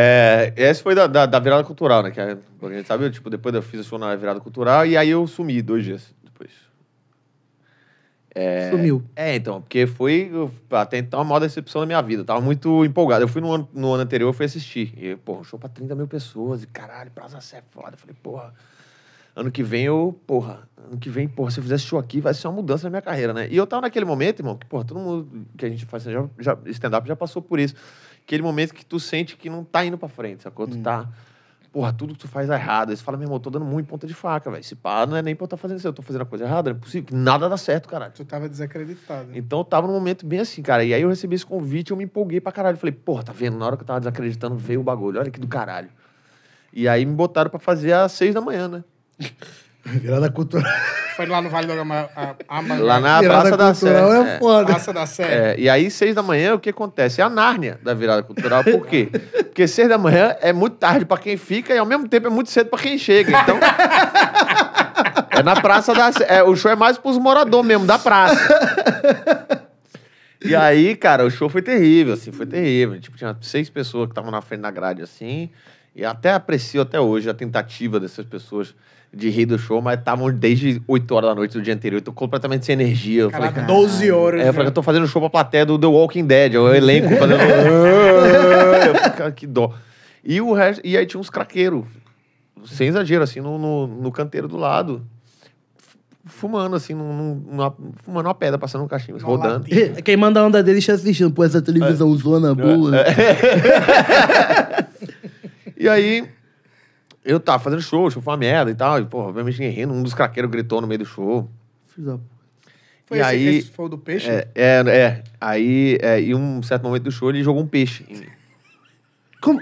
É, esse foi da, da, da, virada cultural, né? Que a gente sabe, eu, tipo, depois eu fiz o show na virada cultural e aí eu sumi dois dias depois. É, Sumiu. É, então, porque foi até então a maior decepção da minha vida. Eu tava muito empolgado. Eu fui no ano, no ano anterior, eu fui assistir. E, porra, um show pra 30 mil pessoas. E caralho, Praza Sé foda. Eu falei, porra, ano que vem eu, porra, ano que vem, porra, se eu fizer show aqui, vai ser uma mudança na minha carreira, né? E eu tava naquele momento, irmão, que, porra, todo mundo que a gente faz stand-up já, já, stand já passou por isso aquele momento que tu sente que não tá indo pra frente, sacou? Hum. Tu tá. Porra, tudo que tu faz é errado. Aí você fala, meu irmão, tô dando muito ponta de faca, velho. Esse pá, não é nem pra eu estar tá fazendo isso, eu tô fazendo a coisa errada, não é possível, que nada dá certo, caralho. Tu tava desacreditado. Né? Então eu tava num momento bem assim, cara. E aí eu recebi esse convite, eu me empolguei pra caralho. Falei, porra, tá vendo? Na hora que eu tava desacreditando, veio o bagulho, olha que do caralho. E aí me botaram pra fazer às seis da manhã, né? Virada cultural. Foi lá no Vale do Amargura. Lá na virada Praça da Sé. É, é foda. Praça da Sé. É, e aí, seis da manhã, o que acontece? É a Nárnia da virada cultural. Por quê? Porque seis da manhã é muito tarde pra quem fica e, ao mesmo tempo, é muito cedo pra quem chega. Então... é na Praça da Sé. É, o show é mais pros moradores mesmo, da praça. E aí, cara, o show foi terrível, assim, foi terrível. Tipo, tinha seis pessoas que estavam na frente da grade, assim... E até aprecio até hoje a tentativa dessas pessoas de rei do show, mas estavam desde 8 horas da noite do dia anterior. Eu tô completamente sem energia. Eu Caraca, falei, 12 horas. É, eu falei, eu tô fazendo show pra plateia do The Walking Dead. É o elenco fazendo. que dó. E, o resto, e aí tinha uns craqueiros, sem exagero, assim, no, no, no canteiro do lado fumando, assim, num, numa, fumando uma pedra, passando um cachimbo, rodando. Quem manda a onda dele está assistindo, pô, essa televisão é. zona é. boa. É. e aí, eu tava fazendo show, o show foi uma merda e tal. E, pô, obviamente ninguém rindo. Um dos craqueiros gritou no meio do show. Fiz a... Foi e esse, aí, esse foi o do peixe? É, é. é aí, é, em um certo momento do show, ele jogou um peixe em Como?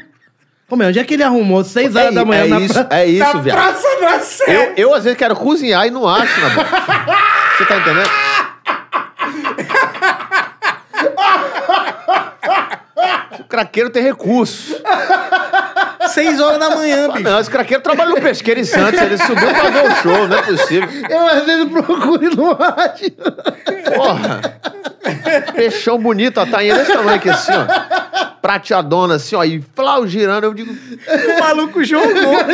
Como é? Onde é que ele arrumou? Seis horas é, da manhã é na isso, pra... É isso, na viado. Praça da Sé. Eu, eu, às vezes, quero cozinhar e não acho, na Você tá entendendo? o craqueiro tem recursos seis horas da manhã, bicho. Não, esse craqueiro trabalhou no pesqueiro em Santos, ele subiu pra ver o show, não é possível. Eu às vezes procuro e não acho. Porra. Peixão bonito, ó, tá aí desse tamanho aqui assim, ó prateadona assim, ó, e flau girando. Eu digo, o maluco jogou.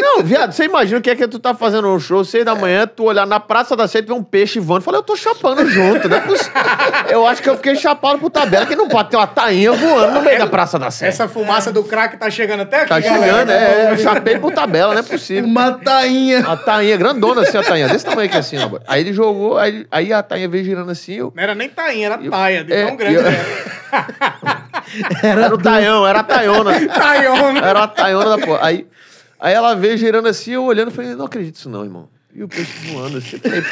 não, viado, você imagina o que é que tu tá fazendo um show, seis da manhã, tu olhar na Praça da Sede, tu um peixe voando. Falei, eu tô chapando junto, né? Eu acho que eu fiquei chapado pro tabela, que não pode ter uma tainha voando no meio da Praça da Sede. Essa fumaça do crack tá chegando até tá aqui, Tá galera. chegando, é. Tá eu chapei pro tabela, não é possível. Uma tainha. A tainha, grandona assim, a tainha, desse tamanho aqui assim, ó. boy. Aí ele jogou, aí, aí a tainha veio girando assim, eu... Não era nem tainha, era taia, de é, tão grande. que era. Era, era o Taião, era a Taiona. Taiona. Era a Taiona da porra. Aí, aí ela veio girando assim, eu olhando falei, não acredito isso não, irmão. E o peixe voando assim. Falei,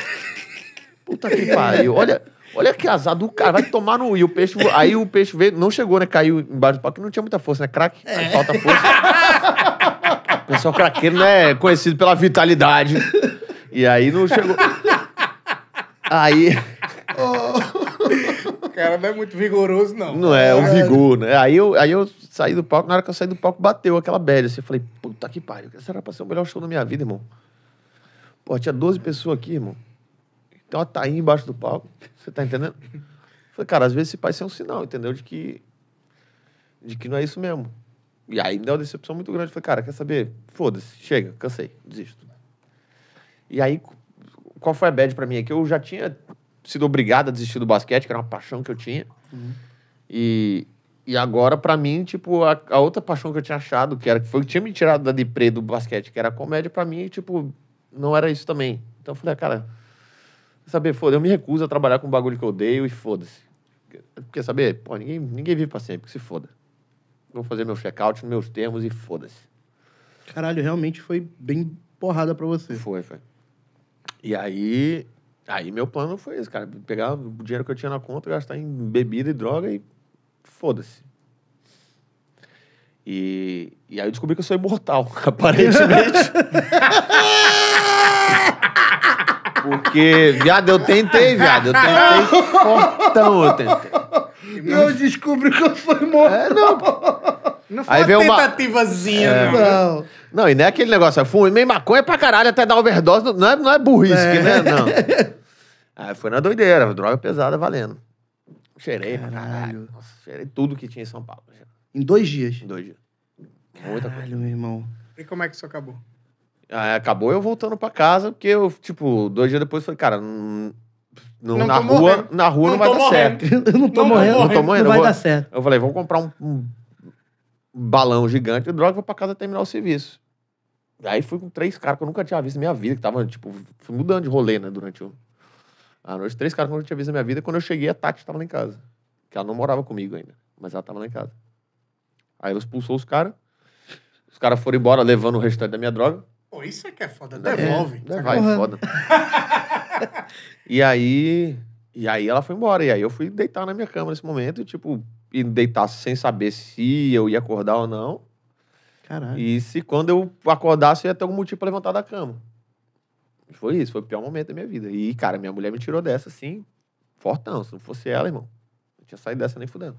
Puta que pariu. Olha, olha que azar do cara. Vai tomar no. E o peixe. Vo... Aí o peixe veio, não chegou, né? Caiu embaixo do palco, que não tinha muita força, né? Craque. É. Falta força. o pessoal craqueiro, né? É conhecido pela vitalidade. E aí não chegou. Aí cara não é muito vigoroso, não. Não é, é o é. vigor, né? Aí eu, aí eu saí do palco, na hora que eu saí do palco, bateu aquela bad. Assim, eu falei, puta que pariu, esse era pra ser o melhor show da minha vida, irmão. Pô, tinha 12 pessoas aqui, irmão. Então uma tainha embaixo do palco, você tá entendendo? Eu falei, cara, às vezes esse pai é um sinal, entendeu? De que, de que não é isso mesmo. E aí me deu uma decepção muito grande. Eu falei, cara, quer saber? Foda-se, chega, cansei, desisto. E aí, qual foi a bad pra mim? É que eu já tinha sido obrigado a desistir do basquete, que era uma paixão que eu tinha. Uhum. E, e agora, para mim, tipo, a, a, outra paixão que eu tinha achado, que era que foi que tinha me tirado da deprê do basquete, que era a comédia, para mim, tipo, não era isso também. Então eu falei, ah, cara, saber, foda, eu me recuso a trabalhar com um bagulho que eu odeio e foda-se. Porque saber, pô, ninguém, ninguém vive para sempre, que se foda. Vou fazer meu check-out nos meus termos e foda-se. Caralho, realmente foi bem porrada para você. Foi, foi. E aí, Aí meu plano foi esse, cara. Pegar o dinheiro que eu tinha na conta, gastar em bebida e droga e foda-se. E, e aí eu descobri que eu sou imortal, aparentemente. Porque, viado, eu tentei, viado. Eu tentei fortão, eu tentei. Eu descobri que eu sou imortal. É, não. Não foi aí uma tentativazinha, é. não. Não, e não é aquele negócio, é meio maconha é pra caralho até dar overdose. Não é, não é burrice, é. né? Não. Aí ah, foi na doideira, droga pesada valendo. Cheirei, caralho. Nossa, cheirei tudo que tinha em São Paulo. Em dois dias? Em dois dias. Muita coisa. meu irmão. E como é que isso acabou? Aí ah, acabou eu voltando pra casa, porque eu, tipo, dois dias depois falei, cara, não, não, na, rua, na rua não, não vai dar morrendo. certo. eu não tô não, morrendo, não tô morrendo. Não vai vou, dar certo. Eu falei, vamos comprar um, um, balão gigante de droga e vou pra casa terminar o serviço. Aí fui com três caras que eu nunca tinha visto na minha vida, que tava, tipo, fui mudando de rolê, né, durante o à noite, três caras tinha visto da minha vida. Quando eu cheguei, a Tati estava lá em casa. Que ela não morava comigo ainda, mas ela estava lá em casa. Aí ela expulsou os caras. Os caras foram embora levando o restante da minha droga. Pô, isso é que é foda. É, devolve. É, vai, foda. e aí. E aí ela foi embora. E aí eu fui deitar na minha cama nesse momento, e, tipo, e deitar sem saber se eu ia acordar ou não. Caralho. E se quando eu acordasse, eu ia ter algum motivo pra levantar da cama. Foi isso, foi o pior momento da minha vida. E, cara, minha mulher me tirou dessa, assim, fortão. Se não fosse ela, irmão, eu tinha saído dessa nem fudendo.